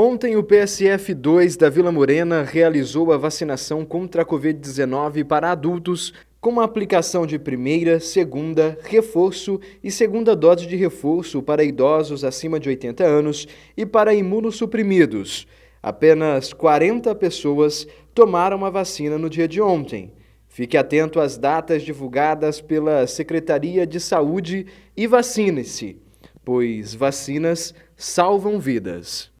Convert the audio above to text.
Ontem, o PSF 2 da Vila Morena realizou a vacinação contra a Covid-19 para adultos, com a aplicação de primeira, segunda, reforço e segunda dose de reforço para idosos acima de 80 anos e para imunossuprimidos. Apenas 40 pessoas tomaram a vacina no dia de ontem. Fique atento às datas divulgadas pela Secretaria de Saúde e vacine-se, pois vacinas salvam vidas.